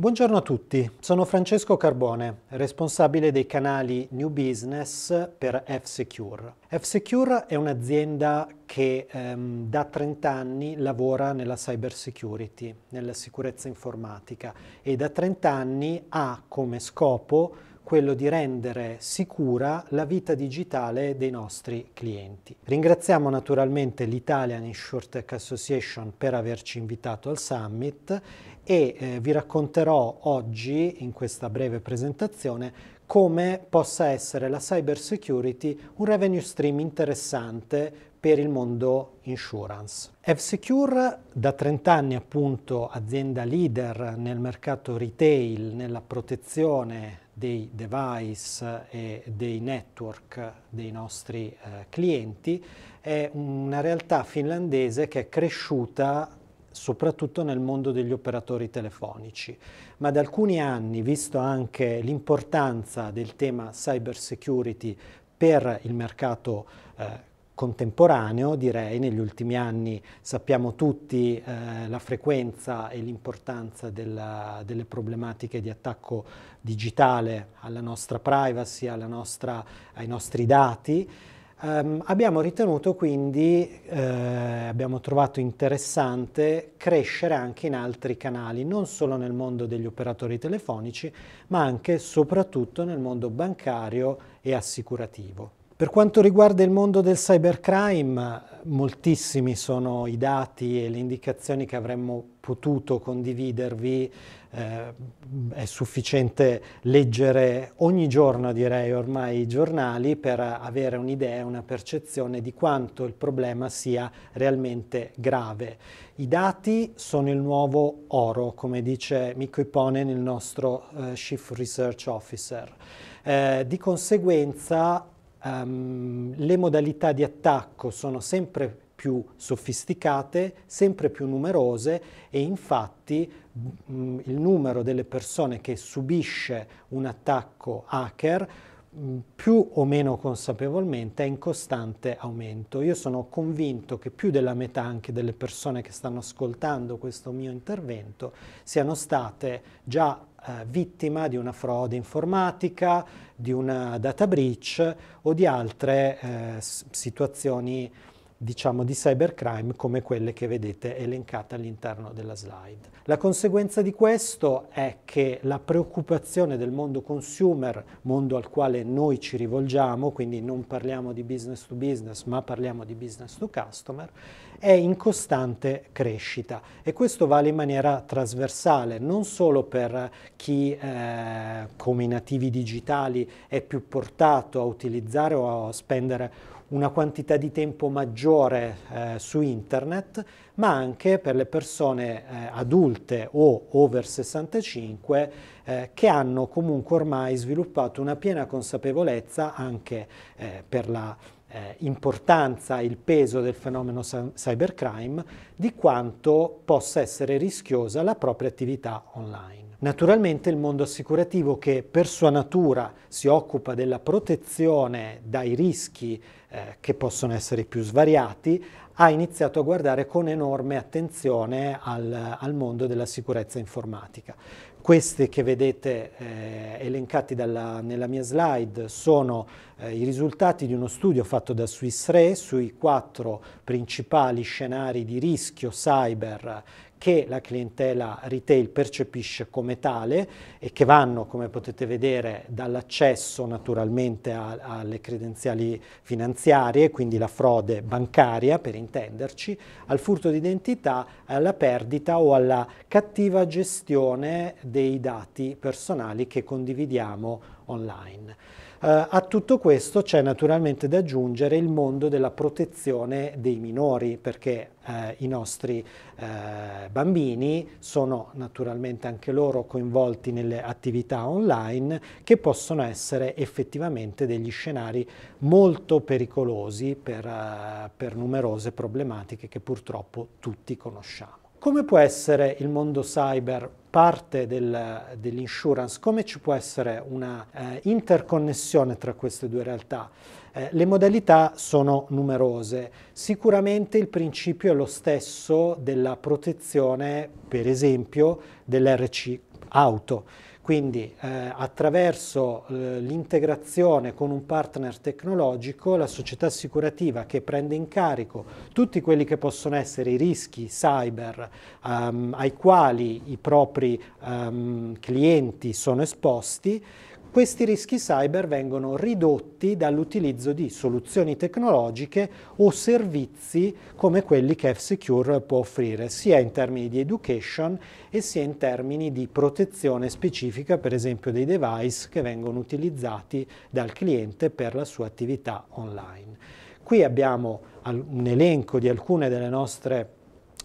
Buongiorno a tutti, sono Francesco Carbone, responsabile dei canali New Business per F-Secure. F-Secure è un'azienda che ehm, da 30 anni lavora nella cyber security, nella sicurezza informatica e da 30 anni ha come scopo quello di rendere sicura la vita digitale dei nostri clienti. Ringraziamo naturalmente l'Italian InsurTech Association per averci invitato al summit e eh, vi racconterò oggi in questa breve presentazione come possa essere la cyber security un revenue stream interessante per il mondo insurance. F-Secure da 30 anni appunto azienda leader nel mercato retail, nella protezione dei device e dei network dei nostri eh, clienti, è una realtà finlandese che è cresciuta soprattutto nel mondo degli operatori telefonici. Ma da alcuni anni, visto anche l'importanza del tema cyber security per il mercato eh, contemporaneo, direi, negli ultimi anni sappiamo tutti eh, la frequenza e l'importanza delle problematiche di attacco digitale alla nostra privacy, nostra, ai nostri dati. Um, abbiamo ritenuto quindi, eh, abbiamo trovato interessante crescere anche in altri canali, non solo nel mondo degli operatori telefonici, ma anche e soprattutto nel mondo bancario e assicurativo. Per quanto riguarda il mondo del cybercrime, moltissimi sono i dati e le indicazioni che avremmo potuto condividervi. Eh, è sufficiente leggere ogni giorno, direi ormai, i giornali per avere un'idea, una percezione di quanto il problema sia realmente grave. I dati sono il nuovo oro, come dice Mikko Iponen, il nostro eh, Chief Research Officer. Eh, di conseguenza um, le modalità di attacco sono sempre più sofisticate, sempre più numerose e infatti mh, mm, il numero delle persone che subisce un attacco hacker mm, più o meno consapevolmente è in costante aumento. Io sono convinto che più della metà anche delle persone che stanno ascoltando questo mio intervento siano state già eh, vittima di una frode informatica, di una data breach o di altre eh, situazioni diciamo, di cybercrime come quelle che vedete elencate all'interno della slide. La conseguenza di questo è che la preoccupazione del mondo consumer, mondo al quale noi ci rivolgiamo, quindi non parliamo di business to business ma parliamo di business to customer, è in costante crescita e questo vale in maniera trasversale non solo per chi eh, come i nativi digitali è più portato a utilizzare o a spendere una quantità di tempo maggiore eh, su internet, ma anche per le persone eh, adulte o over 65 eh, che hanno comunque ormai sviluppato una piena consapevolezza anche eh, per la eh, importanza, il peso del fenomeno cybercrime, di quanto possa essere rischiosa la propria attività online. Naturalmente il mondo assicurativo che per sua natura si occupa della protezione dai rischi eh, che possono essere più svariati ha iniziato a guardare con enorme attenzione al, al mondo della sicurezza informatica. Questi che vedete eh, elencati dalla, nella mia slide sono eh, i risultati di uno studio fatto da Swiss Re sui quattro principali scenari di rischio cyber che la clientela retail percepisce come tale e che vanno, come potete vedere, dall'accesso naturalmente a, alle credenziali finanziarie, quindi la frode bancaria per intenderci, al furto d'identità, alla perdita o alla cattiva gestione dei dati personali che condividiamo online. Eh, a tutto questo c'è naturalmente da aggiungere il mondo della protezione dei minori, perché eh, i nostri eh, bambini sono naturalmente anche loro coinvolti nelle attività online che possono essere effettivamente degli scenari molto pericolosi per, eh, per numerose problematiche che purtroppo tutti conosciamo. Come può essere il mondo cyber parte del, dell'insurance, come ci può essere una eh, interconnessione tra queste due realtà? Eh, le modalità sono numerose, sicuramente il principio è lo stesso della protezione, per esempio, dell'RC auto quindi eh, attraverso eh, l'integrazione con un partner tecnologico la società assicurativa che prende in carico tutti quelli che possono essere i rischi cyber ehm, ai quali i propri ehm, clienti sono esposti questi rischi cyber vengono ridotti dall'utilizzo di soluzioni tecnologiche o servizi come quelli che F-Secure può offrire, sia in termini di education e sia in termini di protezione specifica, per esempio dei device che vengono utilizzati dal cliente per la sua attività online. Qui abbiamo un elenco di alcune delle nostre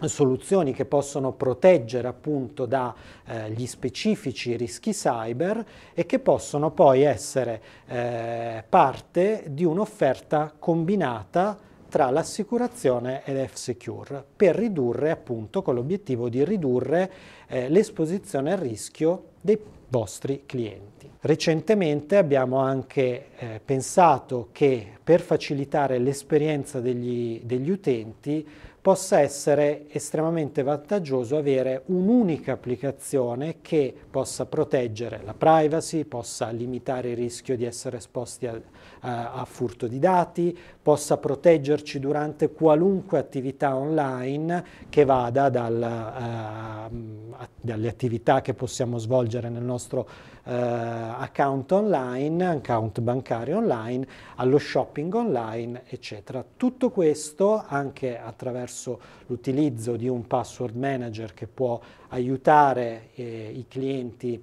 soluzioni che possono proteggere appunto dagli eh, specifici rischi cyber e che possono poi essere eh, parte di un'offerta combinata tra l'assicurazione e l'F-Secure per ridurre appunto con l'obiettivo di ridurre eh, l'esposizione al rischio dei vostri clienti. Recentemente abbiamo anche eh, pensato che per facilitare l'esperienza degli, degli utenti possa essere estremamente vantaggioso avere un'unica applicazione che possa proteggere la privacy, possa limitare il rischio di essere esposti a, a, a furto di dati, possa proteggerci durante qualunque attività online che vada dal, eh, dalle attività che possiamo svolgere nel nostro eh, account online, account bancario online, allo shopping online, eccetera. Tutto questo anche attraverso l'utilizzo di un password manager che può aiutare eh, i clienti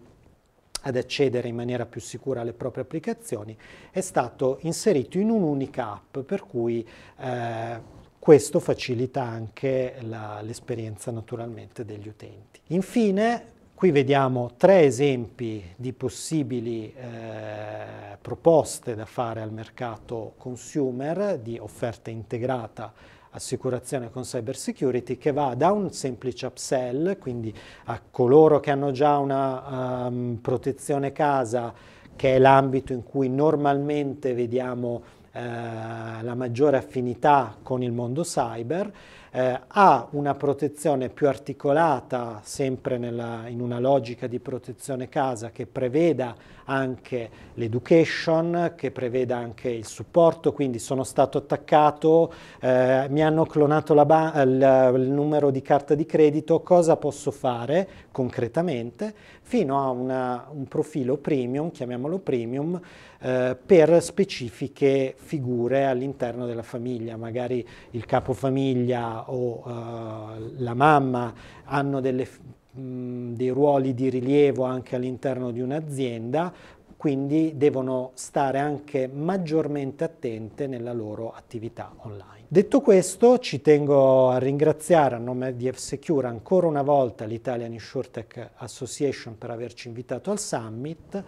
ad accedere in maniera più sicura alle proprie applicazioni, è stato inserito in un'unica app per cui eh, questo facilita anche l'esperienza naturalmente degli utenti. Infine, qui vediamo tre esempi di possibili eh, proposte da fare al mercato consumer di offerta integrata assicurazione con cyber security che va da un semplice upsell, quindi a coloro che hanno già una um, protezione casa, che è l'ambito in cui normalmente vediamo eh, la maggiore affinità con il mondo cyber eh, ha una protezione più articolata, sempre nella, in una logica di protezione casa, che preveda anche l'education, che preveda anche il supporto, quindi sono stato attaccato, eh, mi hanno clonato il, il numero di carta di credito, cosa posso fare concretamente? Fino a una, un profilo premium, chiamiamolo premium, eh, per specifiche figure all'interno della famiglia, magari il capofamiglia o uh, la mamma hanno delle, mh, dei ruoli di rilievo anche all'interno di un'azienda, quindi devono stare anche maggiormente attente nella loro attività online. Detto questo, ci tengo a ringraziare a nome di F-Secure ancora una volta l'Italian InsurTech Association per averci invitato al summit.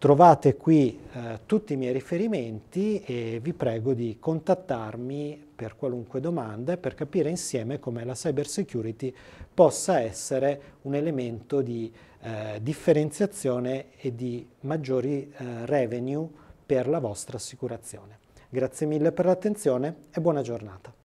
Trovate qui eh, tutti i miei riferimenti e vi prego di contattarmi per qualunque domanda e per capire insieme come la cyber security possa essere un elemento di eh, differenziazione e di maggiori eh, revenue per la vostra assicurazione. Grazie mille per l'attenzione e buona giornata.